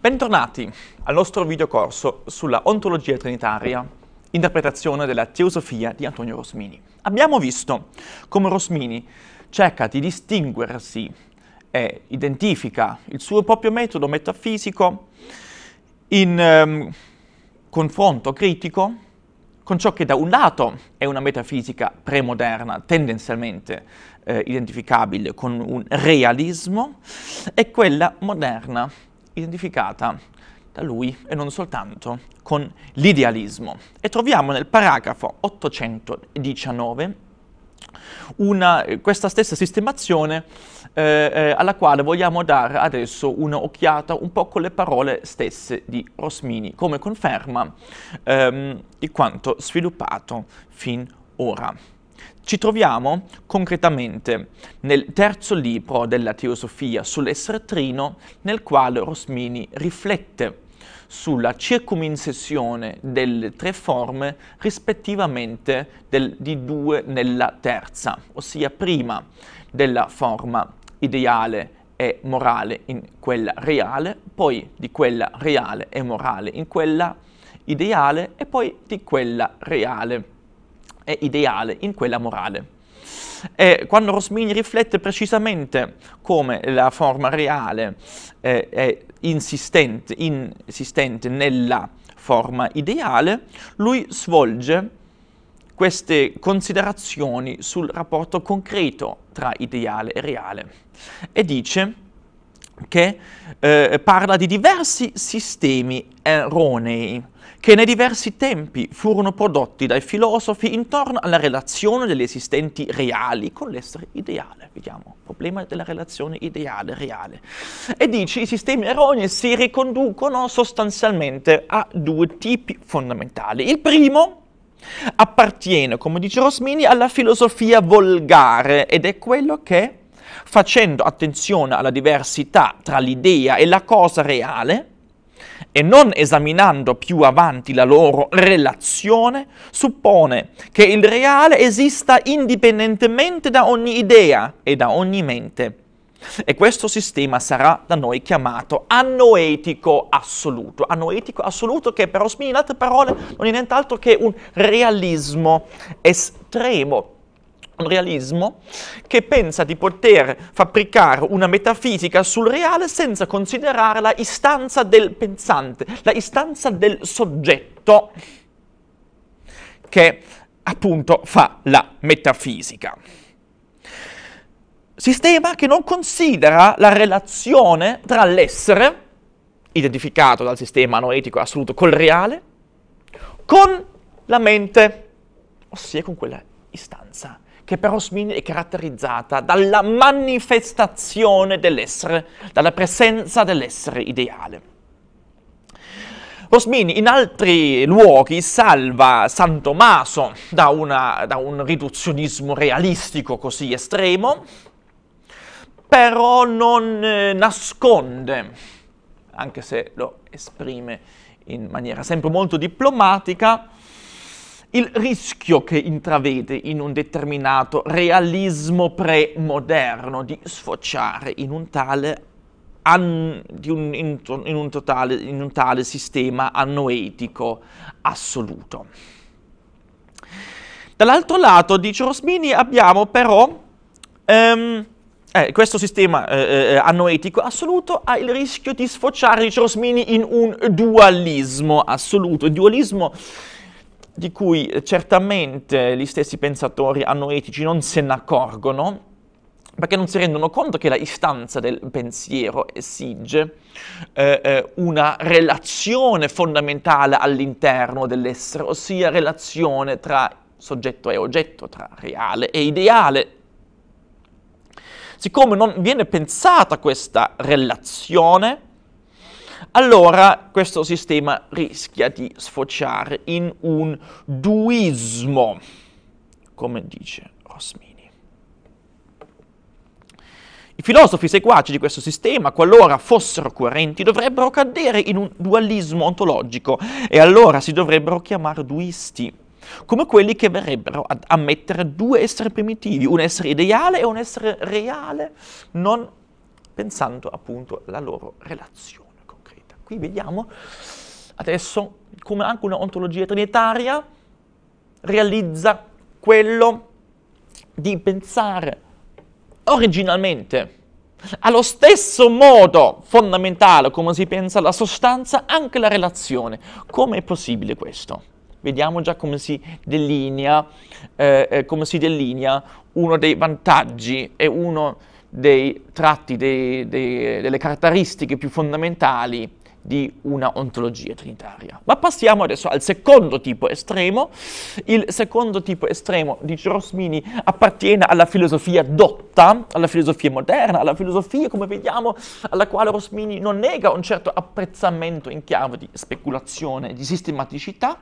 Bentornati al nostro videocorso sulla ontologia trinitaria, interpretazione della teosofia di Antonio Rosmini. Abbiamo visto come Rosmini cerca di distinguersi e identifica il suo proprio metodo metafisico in ehm, confronto critico con ciò che da un lato è una metafisica premoderna, tendenzialmente eh, identificabile con un realismo, e quella moderna identificata da lui e non soltanto con l'idealismo. E troviamo nel paragrafo 819 una, eh, questa stessa sistemazione eh, eh, alla quale vogliamo dare adesso un'occhiata un po' con le parole stesse di Rosmini, come conferma ehm, di quanto sviluppato fin ora. Ci troviamo concretamente nel terzo libro della teosofia sull'essere trino, nel quale Rosmini riflette sulla circumincessione delle tre forme rispettivamente del, di due nella terza, ossia prima della forma ideale e morale in quella reale, poi di quella reale e morale in quella ideale e poi di quella reale è ideale in quella morale. E quando Rosmini riflette precisamente come la forma reale eh, è insistente, insistente nella forma ideale, lui svolge queste considerazioni sul rapporto concreto tra ideale e reale e dice che eh, parla di diversi sistemi erronei che nei diversi tempi furono prodotti dai filosofi intorno alla relazione degli esistenti reali con l'essere ideale. Vediamo, problema della relazione ideale-reale. E dice, i sistemi erronei si riconducono sostanzialmente a due tipi fondamentali. Il primo appartiene, come dice Rosmini, alla filosofia volgare ed è quello che, facendo attenzione alla diversità tra l'idea e la cosa reale, e non esaminando più avanti la loro relazione, suppone che il reale esista indipendentemente da ogni idea e da ogni mente. E questo sistema sarà da noi chiamato anoetico assoluto. Anoetico assoluto che però in altre parole non è nient'altro che un realismo estremo un realismo che pensa di poter fabbricare una metafisica sul reale senza considerare la istanza del pensante, la istanza del soggetto che appunto fa la metafisica. Sistema che non considera la relazione tra l'essere, identificato dal sistema noetico assoluto col reale, con la mente, ossia con quella istanza che per però è caratterizzata dalla manifestazione dell'essere, dalla presenza dell'essere ideale. Rosmini in altri luoghi salva San Tommaso da, una, da un riduzionismo realistico così estremo, però non eh, nasconde, anche se lo esprime in maniera sempre molto diplomatica, il rischio che intravede in un determinato realismo premoderno di sfociare in un tale, an, un, in, in un totale, in un tale sistema annoetico assoluto. Dall'altro lato, dice Rosmini, abbiamo però... Ehm, eh, questo sistema eh, eh, eh, annoetico assoluto ha il rischio di sfociare, dice Rosmini, in un dualismo assoluto. Il dualismo di cui eh, certamente gli stessi pensatori anoetici non se ne accorgono, perché non si rendono conto che la istanza del pensiero esige eh, eh, una relazione fondamentale all'interno dell'essere, ossia relazione tra soggetto e oggetto, tra reale e ideale. Siccome non viene pensata questa relazione, allora questo sistema rischia di sfociare in un duismo, come dice Rosmini. I filosofi seguaci di questo sistema, qualora fossero coerenti, dovrebbero cadere in un dualismo ontologico e allora si dovrebbero chiamare duisti, come quelli che verrebbero ad ammettere due esseri primitivi, un essere ideale e un essere reale, non pensando appunto alla loro relazione qui vediamo adesso come anche una ontologia trinitaria realizza quello di pensare originalmente allo stesso modo fondamentale come si pensa alla sostanza anche la relazione. Come è possibile questo? Vediamo già come si delinea, eh, eh, come si delinea uno dei vantaggi e uno dei tratti, dei, dei, delle caratteristiche più fondamentali di una ontologia trinitaria. Ma passiamo adesso al secondo tipo estremo. Il secondo tipo estremo, dice Rosmini, appartiene alla filosofia dotta, alla filosofia moderna, alla filosofia, come vediamo, alla quale Rosmini non nega un certo apprezzamento in chiave di speculazione, di sistematicità,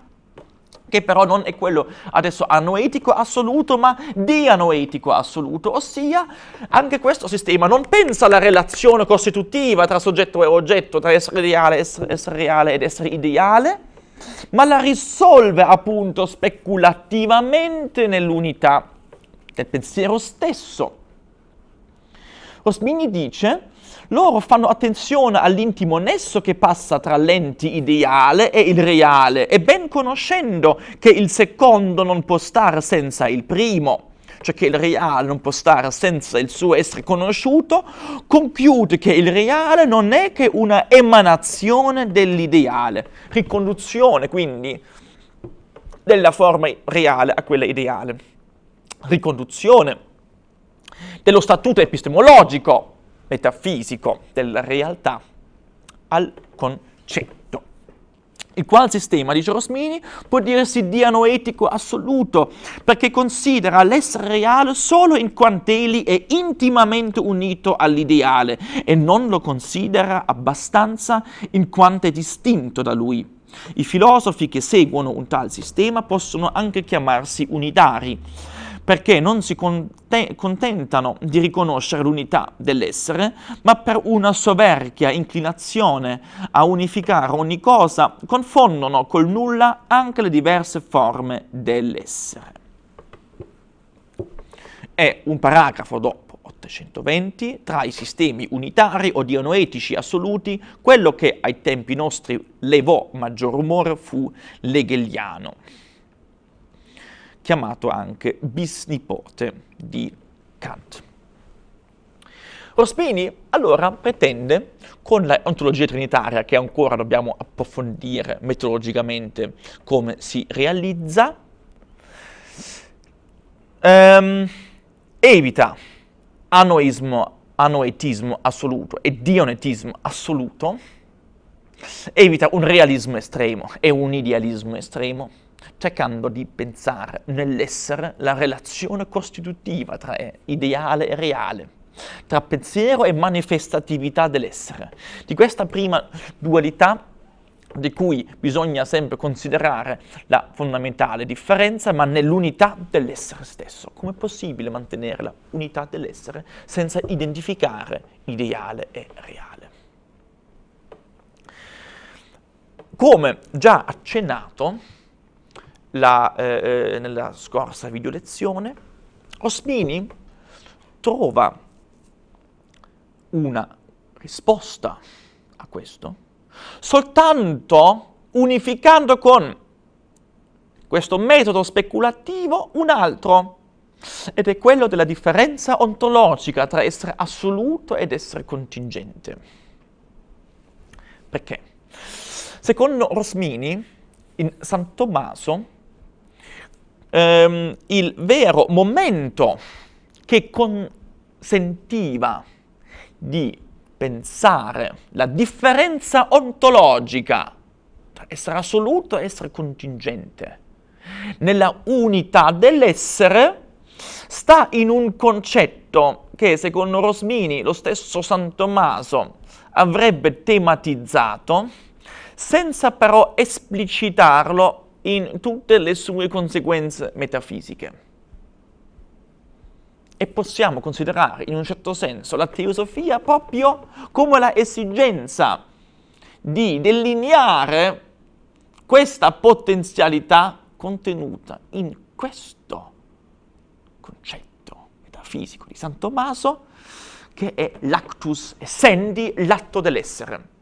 che però non è quello adesso anoetico assoluto, ma dianoetico assoluto, ossia anche questo sistema non pensa alla relazione costitutiva tra soggetto e oggetto, tra essere ideale, essere, essere reale ed essere ideale, ma la risolve appunto speculativamente nell'unità del pensiero stesso. Rosmini dice loro fanno attenzione all'intimo nesso che passa tra l'ente ideale e il reale, e ben conoscendo che il secondo non può stare senza il primo cioè che il reale non può stare senza il suo essere conosciuto, compiute che il reale non è che una emanazione dell'ideale, riconduzione quindi della forma reale a quella ideale, riconduzione dello statuto epistemologico metafisico della realtà al concetto. Il qual sistema, dice Rosmini, può dirsi dianoetico assoluto, perché considera l'essere reale solo in quanto egli è intimamente unito all'ideale e non lo considera abbastanza in quanto è distinto da lui. I filosofi che seguono un tal sistema possono anche chiamarsi unitari perché non si contentano di riconoscere l'unità dell'essere, ma per una soverchia inclinazione a unificare ogni cosa confondono col nulla anche le diverse forme dell'essere. È un paragrafo dopo 820, tra i sistemi unitari o dianoetici assoluti, quello che ai tempi nostri levò maggior rumore fu l'hegeliano chiamato anche bisnipote di Kant. Rospini allora pretende, con l'ontologia trinitaria che ancora dobbiamo approfondire metodologicamente come si realizza, ehm, evita anoismo, anoetismo assoluto e dionetismo assoluto, evita un realismo estremo e un idealismo estremo, cercando di pensare nell'essere la relazione costitutiva tra ideale e reale tra pensiero e manifestatività dell'essere. Di questa prima dualità di cui bisogna sempre considerare la fondamentale differenza, ma nell'unità dell'essere stesso. Come è possibile mantenere la unità dell'essere senza identificare ideale e reale? Come già accennato, la, eh, eh, nella scorsa video lezione, Osmini trova una risposta a questo soltanto unificando con questo metodo speculativo un altro, ed è quello della differenza ontologica tra essere assoluto ed essere contingente. Perché? Secondo Rosmini, in San Tommaso, ehm, il vero momento che consentiva di pensare la differenza ontologica tra essere assoluto e essere contingente nella unità dell'essere sta in un concetto che secondo Rosmini lo stesso San Tommaso avrebbe tematizzato senza però esplicitarlo in tutte le sue conseguenze metafisiche. E possiamo considerare in un certo senso la teosofia proprio come la esigenza di delineare questa potenzialità contenuta in questo concetto metafisico di San Tommaso che è l'actus essendi, l'atto dell'essere.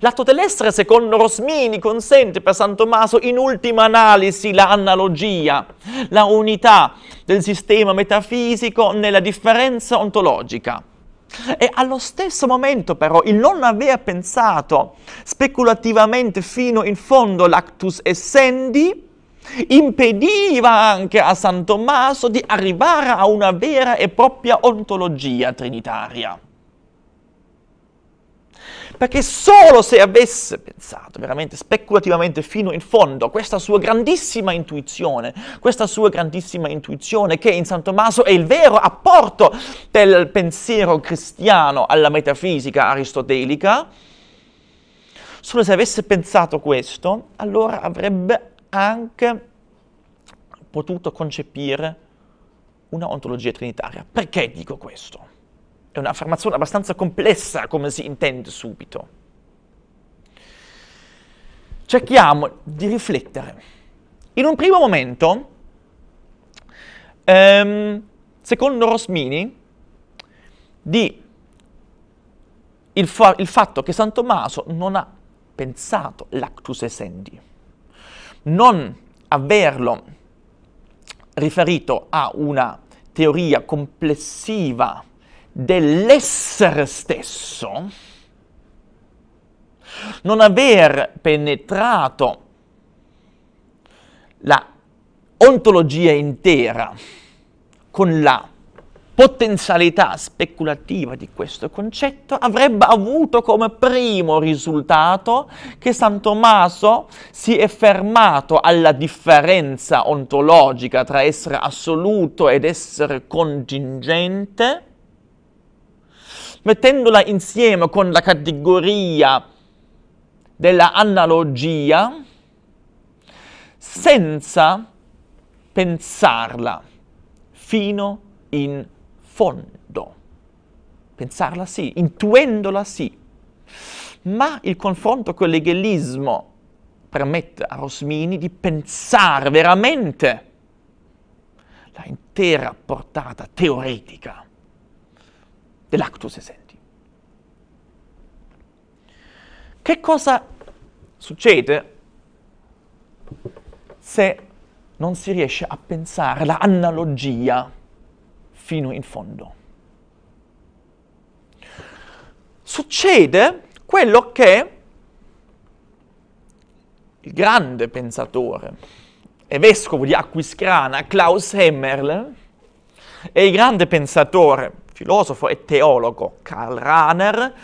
Lato dell'essere, secondo Rosmini, consente per San Tommaso in ultima analisi l'analogia, la unità del sistema metafisico nella differenza ontologica. E allo stesso momento però il non aver pensato speculativamente fino in fondo l'actus essendi impediva anche a San Tommaso di arrivare a una vera e propria ontologia trinitaria perché solo se avesse pensato veramente speculativamente fino in fondo questa sua grandissima intuizione, questa sua grandissima intuizione che in San Tommaso è il vero apporto del pensiero cristiano alla metafisica aristotelica, solo se avesse pensato questo, allora avrebbe anche potuto concepire una ontologia trinitaria. Perché dico questo? È un'affermazione abbastanza complessa, come si intende subito. Cerchiamo di riflettere. In un primo momento, ehm, secondo Rosmini, di il, fa- il, fatto che San Tommaso non ha pensato l'actus essendi, non averlo riferito a una teoria complessiva dell'essere stesso, non aver penetrato la ontologia intera con la potenzialità speculativa di questo concetto avrebbe avuto come primo risultato che San Tommaso si è fermato alla differenza ontologica tra essere assoluto ed essere contingente mettendola insieme con la categoria della analogia senza pensarla fino in fondo. Pensarla sì, intuendola sì, ma il confronto con l'eghelismo permette a Rosmini di pensare veramente la intera portata teoretica dell'actus essendi. Che cosa succede se non si riesce a pensare l'analogia fino in fondo? Succede quello che il grande pensatore e vescovo di Aquisgrana, Klaus Hemmerle, e il grande pensatore, filosofo e teologo Karl Rahner,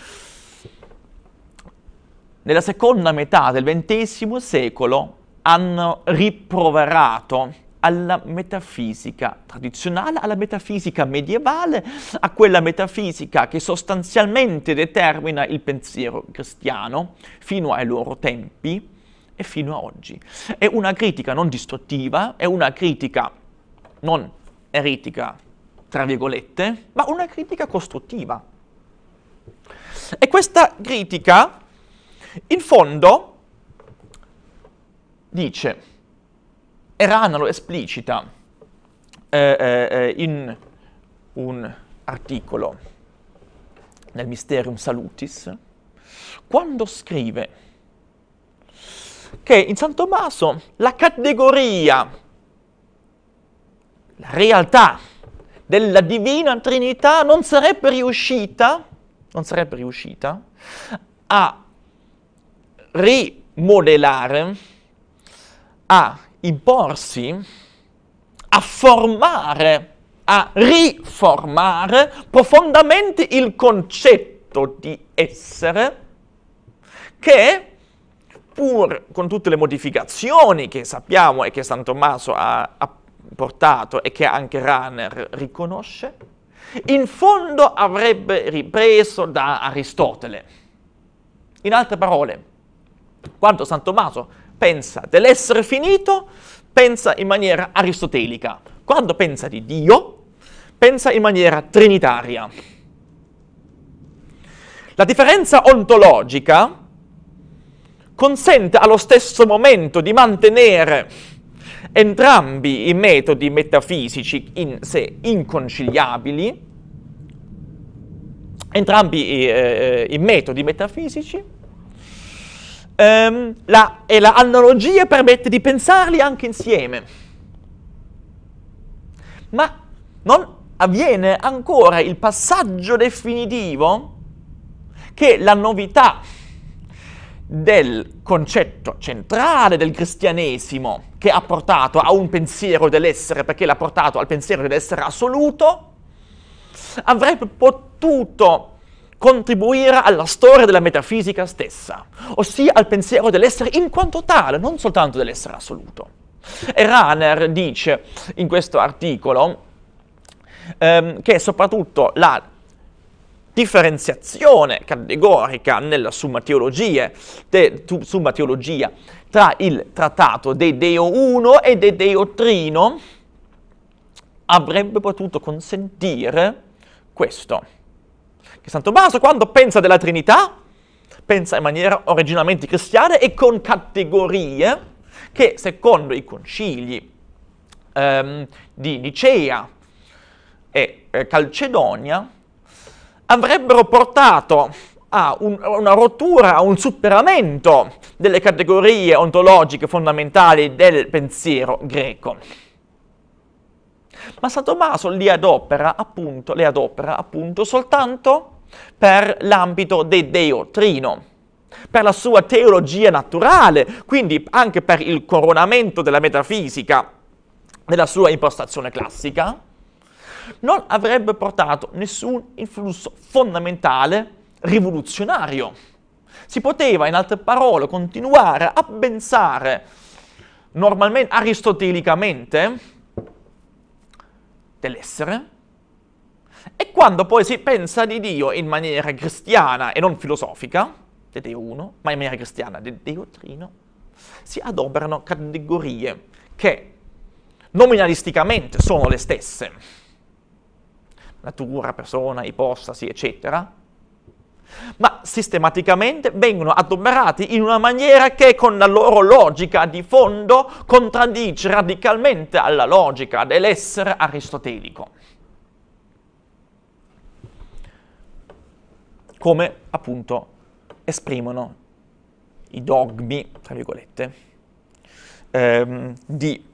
nella seconda metà del XX secolo hanno riproverato alla metafisica tradizionale, alla metafisica medievale, a quella metafisica che sostanzialmente determina il pensiero cristiano fino ai loro tempi e fino a oggi. È una critica non distruttiva, è una critica non eritica, tra virgolette, ma una critica costruttiva. E questa critica, in fondo, dice, Erana lo esplicita eh, eh, eh, in un articolo nel Mysterium Salutis, quando scrive che in San Tommaso la categoria la realtà della Divina Trinità non sarebbe riuscita, non sarebbe riuscita a rimodellare, a imporsi, a formare, a riformare profondamente il concetto di essere che pur con tutte le modificazioni che sappiamo e che San Tommaso ha appunto portato e che anche Runner riconosce, in fondo avrebbe ripreso da Aristotele. In altre parole, quando San Tommaso pensa dell'essere finito, pensa in maniera aristotelica. Quando pensa di Dio, pensa in maniera trinitaria. La differenza ontologica consente allo stesso momento di mantenere Entrambi i metodi metafisici in sé inconciliabili, entrambi i, eh, eh i metodi metafisici, ehm, la, e l'analogia permette di pensarli anche insieme. Ma non avviene ancora il passaggio definitivo che la novità del concetto centrale del cristianesimo che ha portato a un pensiero dell'essere, perché l'ha portato al pensiero dell'essere assoluto, avrebbe potuto contribuire alla storia della metafisica stessa, ossia al pensiero dell'essere in quanto tale, non soltanto dell'essere assoluto. E Rahner dice in questo articolo ehm, che soprattutto la differenziazione categorica nella Summa Teologia, te, tu, Summa Teologia tra il trattato De Deo 1 e De Deo Trino avrebbe potuto consentire questo. Che Santo Baso quando pensa della Trinità pensa in maniera originalmente cristiana e con categorie che secondo i concili ehm, di Nicea e eh, Calcedonia avrebbero portato a un, una rottura, a un superamento delle categorie ontologiche fondamentali del pensiero greco. Ma San Tommaso li adopera appunto, le adopera appunto soltanto per l'ambito del deotrino, per la sua teologia naturale, quindi anche per il coronamento della metafisica nella sua impostazione classica, non avrebbe portato nessun influsso fondamentale rivoluzionario. Si poteva, in altre parole, continuare a pensare normalmente, aristotelicamente, dell'essere, e quando poi si pensa di Dio in maniera cristiana e non filosofica, di Dio uno, ma in maniera cristiana, di Dio trino, si adoperano categorie che nominalisticamente sono le stesse, natura, persona, ipostasi, eccetera, ma sistematicamente vengono adoperati in una maniera che con la loro logica di fondo contraddice radicalmente alla logica dell'essere aristotelico. Come appunto esprimono i dogmi, tra virgolette, ehm, di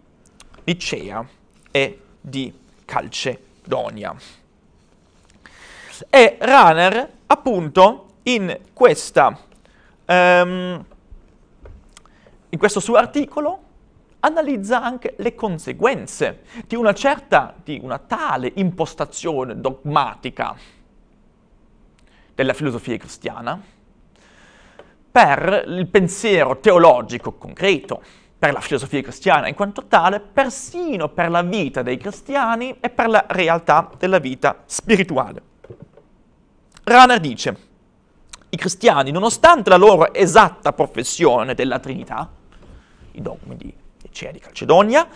Licea e di Calcedonia e runner appunto in, questa, um, in questo suo articolo analizza anche le conseguenze di una certa, di una tale impostazione dogmatica della filosofia cristiana per il pensiero teologico concreto, per la filosofia cristiana in quanto tale, persino per la vita dei cristiani e per la realtà della vita spirituale. Rahner dice, i cristiani, nonostante la loro esatta professione della Trinità, i dogmi di Ecea di Calcedonia,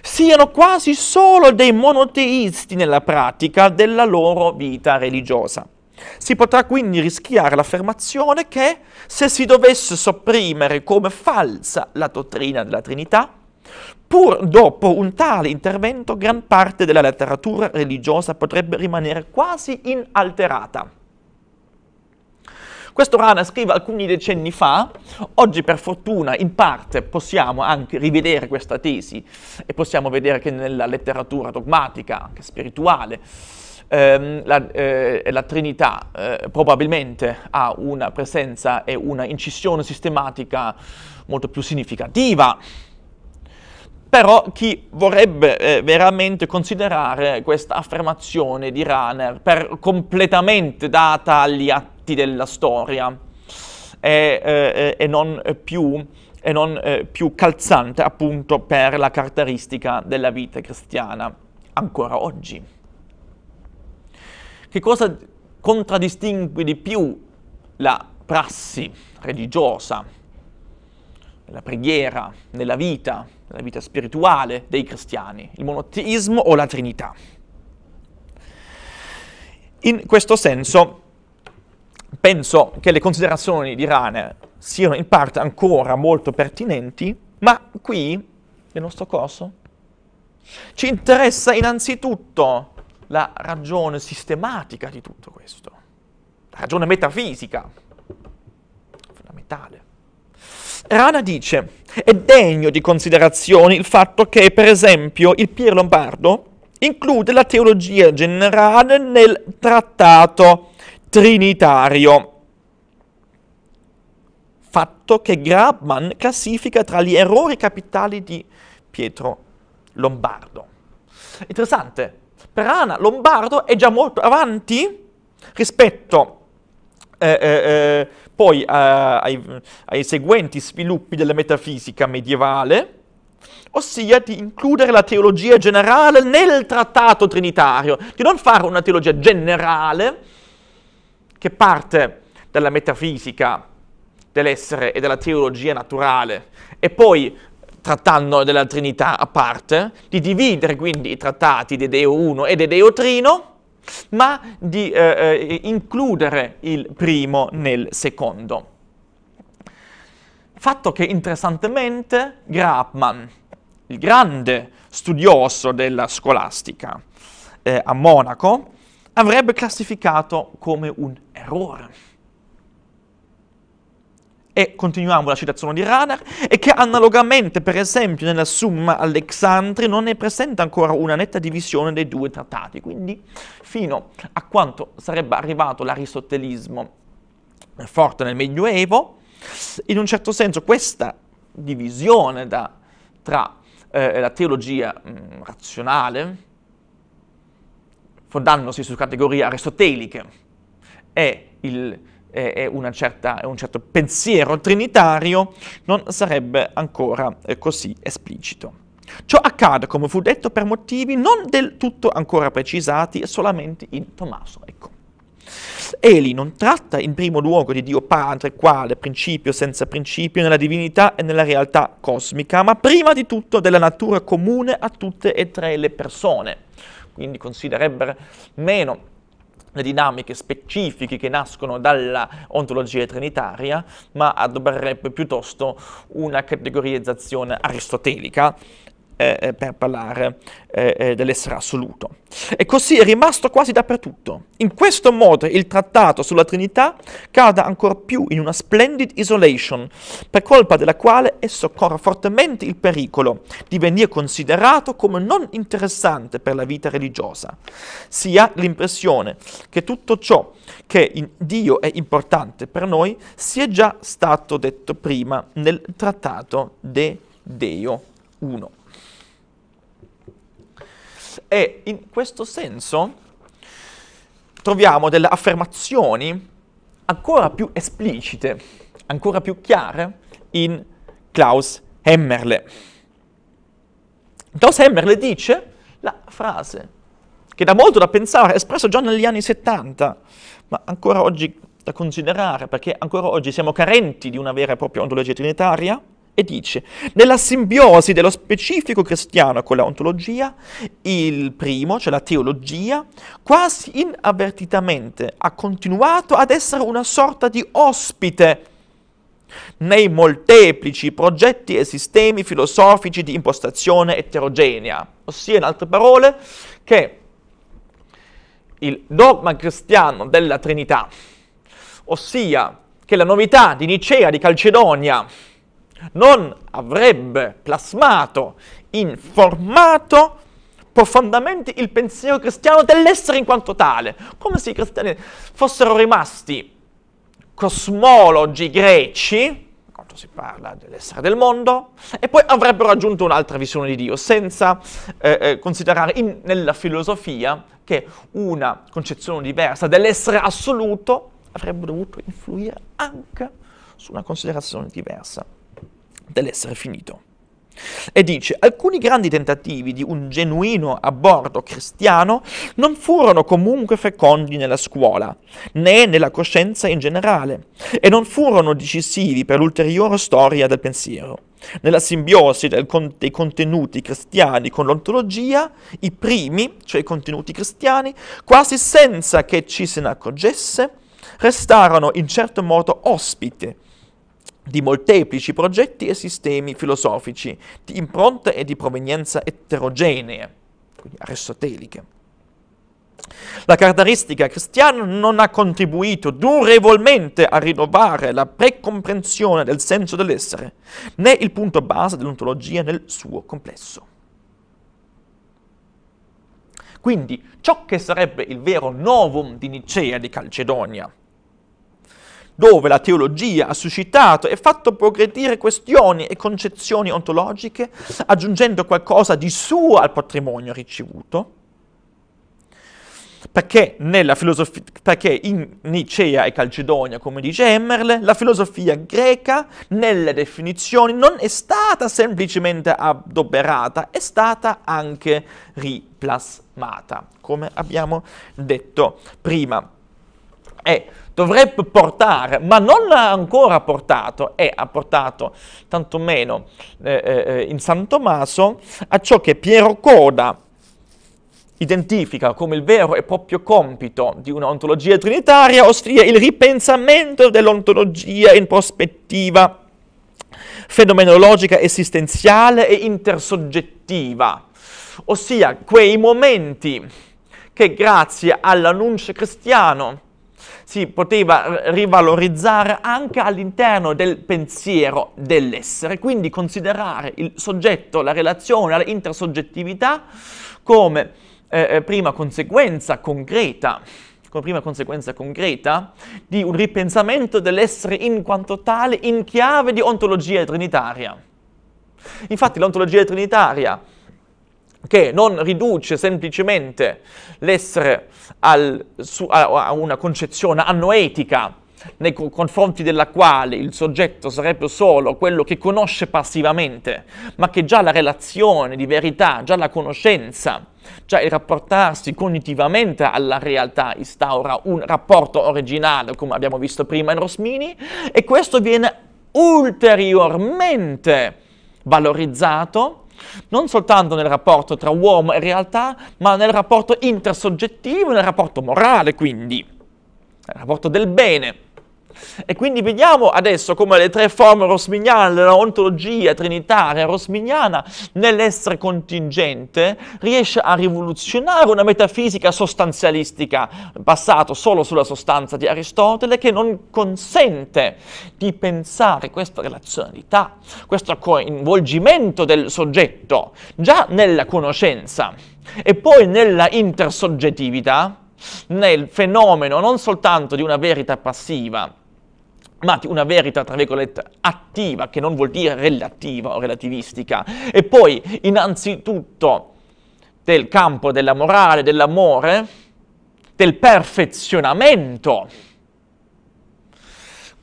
siano quasi solo dei monoteisti nella pratica della loro vita religiosa. Si potrà quindi rischiare l'affermazione che se si dovesse sopprimere come falsa la dottrina della Trinità, pur dopo un tale intervento gran parte della letteratura religiosa potrebbe rimanere quasi inalterata. Questo Rana scrive alcuni decenni fa, oggi per fortuna in parte possiamo anche rivedere questa tesi e possiamo vedere che nella letteratura dogmatica, anche spirituale, ehm, la, eh, la, Trinità eh, probabilmente ha una presenza e una incisione sistematica molto più significativa però chi vorrebbe eh, veramente considerare questa affermazione di Rahner per completamente data agli atti momenti della storia e, eh, e non più e non eh, più calzante appunto per la caratteristica della vita cristiana ancora oggi. Che cosa contraddistingue di più la prassi religiosa, la preghiera, nella vita, nella vita spirituale dei cristiani, il monoteismo o la Trinità? In questo senso penso che le considerazioni di Rane siano in parte ancora molto pertinenti, ma qui, nel nostro corso, ci interessa innanzitutto la ragione sistematica di tutto questo, la ragione metafisica, fondamentale. Rana dice, è degno di considerazioni il fatto che, per esempio, il Pier Lombardo include la teologia generale nel trattato trinitario. Fatto che Grabman classifica tra gli errori capitali di Pietro Lombardo. Interessante, per Ana Lombardo è già molto avanti rispetto eh, eh, eh, poi eh, ai, ai seguenti sviluppi della metafisica medievale, ossia di includere la teologia generale nel trattato trinitario, di non fare una teologia generale, che parte dalla metafisica dell'essere e dalla teologia naturale e poi trattando della Trinità a parte, di dividere quindi i trattati di Deo 1 e di Deo Trino, ma di eh, eh, includere il primo nel secondo. Fatto che interessantemente Grapman, il grande studioso della scolastica eh, a Monaco, avrebbe classificato come un errore. E continuiamo la citazione di Radar, e che analogamente, per esempio, nella Summa Alexandri non è presente ancora una netta divisione dei due trattati, quindi fino a quanto sarebbe arrivato l'aristotelismo forte nel Medioevo, in un certo senso questa divisione da, tra eh, la teologia mh, mm, razionale, fondandosi su categorie aristoteliche e, il, e, e certa, un certo pensiero trinitario, non sarebbe ancora eh, così esplicito. Ciò accade, come fu detto, per motivi non del tutto ancora precisati, solamente in Tommaso. Ecco. Eli non tratta in primo luogo di Dio Padre, quale principio senza principio nella divinità e nella realtà cosmica, ma prima di tutto della natura comune a tutte e tre le persone quindi considerebbero meno le dinamiche specifiche che nascono dalla ontologia trinitaria, ma adoprerebbe piuttosto una categorizzazione aristotelica eh, eh, per parlare eh, eh, dell'essere assoluto. E così è rimasto quasi dappertutto. In questo modo il trattato sulla Trinità cade ancora più in una splendid isolation, per colpa della quale esso corre fortemente il pericolo di venire considerato come non interessante per la vita religiosa. Si ha l'impressione che tutto ciò che in Dio è importante per noi sia già stato detto prima nel trattato De Deo 1 e in questo senso troviamo delle affermazioni ancora più esplicite, ancora più chiare in Klaus Hemmerle. Klaus Hemmerle dice la frase che dà molto da pensare, espresso già negli anni 70, ma ancora oggi da considerare, perché ancora oggi siamo carenti di una vera e propria ontologia trinitaria, e dice, nella simbiosi dello specifico cristiano con la ontologia, il primo, cioè la teologia, quasi inavvertitamente ha continuato ad essere una sorta di ospite nei molteplici progetti e sistemi filosofici di impostazione eterogenea, ossia in altre parole che il dogma cristiano della Trinità, ossia che la novità di Nicea, di Calcedonia, non avrebbe plasmato in formato profondamente il pensiero cristiano dell'essere in quanto tale, come se i cristiani fossero rimasti cosmologi greci, quando si parla dell'essere del mondo, e poi avrebbero aggiunto un'altra visione di Dio, senza eh, eh, considerare in, nella filosofia che una concezione diversa dell'essere assoluto avrebbe dovuto influire anche su una considerazione diversa dell'essere finito. E dice, alcuni grandi tentativi di un genuino aborto cristiano non furono comunque fecondi nella scuola, né nella coscienza in generale, e non furono decisivi per l'ulteriore storia del pensiero. Nella simbiosi con- dei contenuti cristiani con l'ontologia, i primi, cioè i contenuti cristiani, quasi senza che ci se ne accorgesse, restarono in certo modo ospite di molteplici progetti e sistemi filosofici, di impronte e di provenienza eterogenee, quindi aristoteliche. La caratteristica cristiana non ha contribuito durevolmente a rinnovare la precomprensione del senso dell'essere, né il punto base dell'ontologia nel suo complesso. Quindi ciò che sarebbe il vero novum di Nicea di Calcedonia, dove la teologia ha suscitato e fatto progredire questioni e concezioni ontologiche, aggiungendo qualcosa di suo al patrimonio ricevuto, perché, filosofi- perché in Nicea e Calcedonia, come dice Emmerle, la filosofia greca nelle definizioni non è stata semplicemente adoperata, è stata anche riplasmata, come abbiamo detto prima è, dovrebbe portare, ma non l'ha ancora portato, è, ha portato tantomeno eh, eh, in San Tommaso, a ciò che Piero Coda identifica come il vero e proprio compito di un'ontologia trinitaria, ossia il ripensamento dell'ontologia in prospettiva fenomenologica esistenziale e intersoggettiva, ossia quei momenti che grazie all'annuncio cristiano si poteva rivalorizzare anche all'interno del pensiero dell'essere, quindi considerare il soggetto, la relazione, l'intersoggettività come eh, eh, prima conseguenza concreta come prima conseguenza concreta, di un ripensamento dell'essere in quanto tale in chiave di ontologia trinitaria. Infatti l'ontologia trinitaria che non riduce semplicemente l'essere al, su, a, a, una concezione annoetica nei co- confronti della quale il soggetto sarebbe solo quello che conosce passivamente, ma che già la relazione di verità, già la conoscenza, già il rapportarsi cognitivamente alla realtà instaura un rapporto originale, come abbiamo visto prima in Rosmini, e questo viene ulteriormente valorizzato non soltanto nel rapporto tra uomo e realtà, ma nel rapporto intersoggettivo, nel rapporto morale quindi, nel rapporto del bene. E quindi vediamo adesso come le tre forme rosmignane ontologia trinitaria rosmignana nell'essere contingente riesce a rivoluzionare una metafisica sostanzialistica basata solo sulla sostanza di Aristotele che non consente di pensare questa relazionalità, questo coinvolgimento del soggetto già nella conoscenza e poi nella intersoggettività nel fenomeno non soltanto di una verità passiva, ma una verità, tra virgolette, attiva, che non vuol dire relativa o relativistica. E poi, innanzitutto, del campo della morale, dell'amore, del perfezionamento.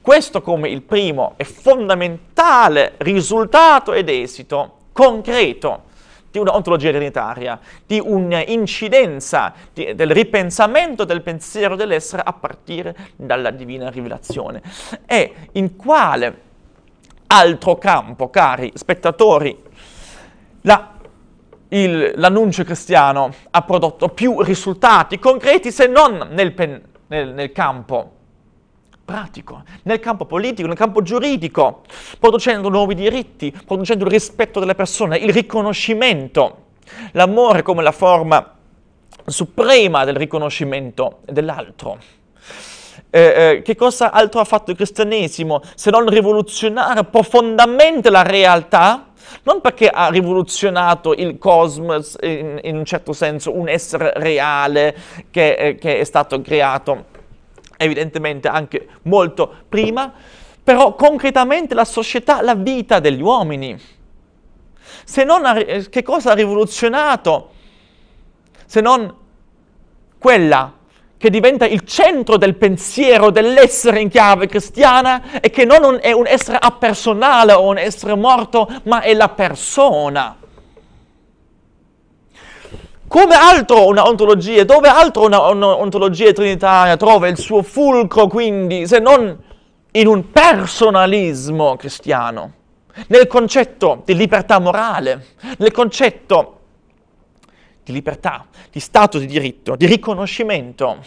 Questo come il primo e fondamentale risultato ed esito concreto di un'ontologia trinitaria, di un'incidenza del ripensamento del pensiero dell'essere a partire dalla divina rivelazione. E in quale altro campo, cari spettatori, la l'annuncio cristiano ha prodotto più risultati concreti se non nel, pen, nel, nel campo pratico, nel campo politico, nel campo giuridico, producendo nuovi diritti, producendo il rispetto delle persone, il riconoscimento, l'amore come la forma suprema del riconoscimento dell'altro. Eh, eh, che cosa altro ha fatto il cristianesimo se non rivoluzionare profondamente la realtà? Non perché ha rivoluzionato il cosmos in, in un certo senso, un essere reale che, eh, che è stato creato evidentemente anche molto prima, però concretamente la società, la vita degli uomini. Se non ha, eh, che cosa ha rivoluzionato? Se non quella che diventa il centro del pensiero dell'essere in chiave cristiana e che non un, è un essere apersonale o un essere morto, ma è la persona come altro una ontologia, dove altro una, ontologia trinitaria trova il suo fulcro quindi se non in un personalismo cristiano, nel concetto di libertà morale, nel concetto di libertà, di stato di diritto, di riconoscimento,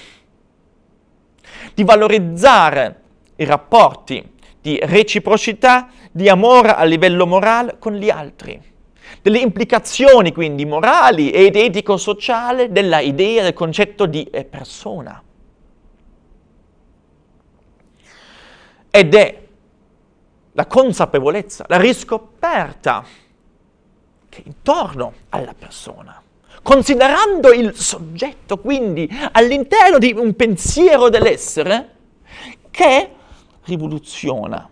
di valorizzare i rapporti di reciprocità, di amore a livello morale con gli altri delle implicazioni quindi morali ed etico-sociale della idea, del concetto di eh, persona. Ed è la consapevolezza, la riscoperta che intorno alla persona, considerando il soggetto quindi all'interno di un pensiero dell'essere, che rivoluziona,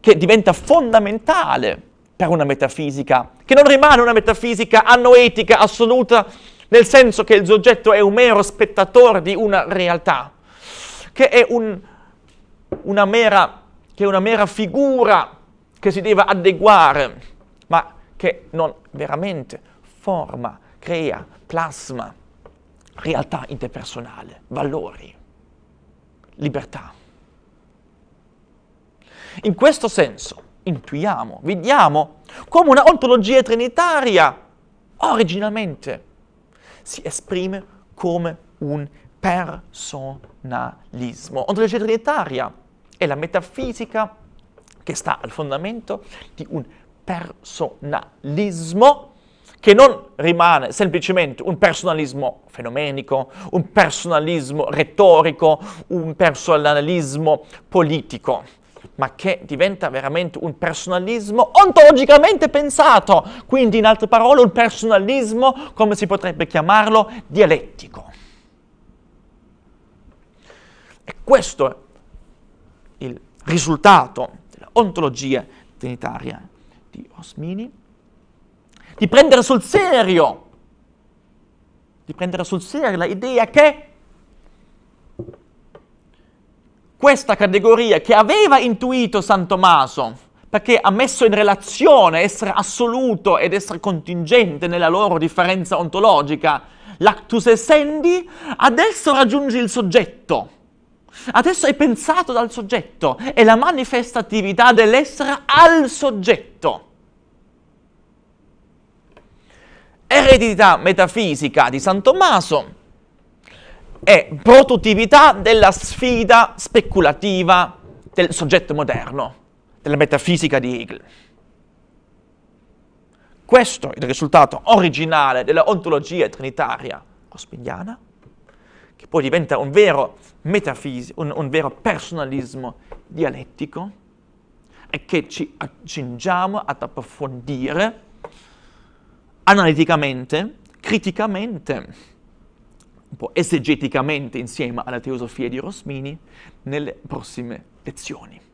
che diventa fondamentale per una metafisica che non rimane una metafisica anoetica assoluta, nel senso che il soggetto è un mero spettatore di una realtà, che è, un, una, mera, che è una mera figura che si deve adeguare, ma che non veramente forma, crea, plasma realtà interpersonale, valori, libertà. In questo senso, intuiamo, vediamo come una ontologia trinitaria originalmente si esprime come un personalismo. Ontologia trinitaria è la metafisica che sta al fondamento di un personalismo che non rimane semplicemente un personalismo fenomenico, un personalismo retorico, un personalismo politico ma che diventa veramente un personalismo ontologicamente pensato, quindi in altre parole un personalismo, come si potrebbe chiamarlo, dialettico. E questo è il risultato dell'ontologia trinitaria di Osmini, di prendere sul serio, di prendere sul serio l'idea che questa categoria che aveva intuito San Tommaso, perché ha messo in relazione essere assoluto ed essere contingente nella loro differenza ontologica, l'actus essendi, adesso raggiunge il soggetto. Adesso è pensato dal soggetto, è la manifestatività dell'essere al soggetto. Eredità metafisica di San Tommaso, è produttività della sfida speculativa del soggetto moderno, della metafisica di Hegel. Questo è il risultato originale della ontologia trinitaria cospingiana, che poi diventa un vero metafisico, un, un vero personalismo dialettico e che ci accingiamo ad approfondire analiticamente, criticamente, un po' esegeticamente insieme alla teosofia di Rosmini nelle prossime lezioni.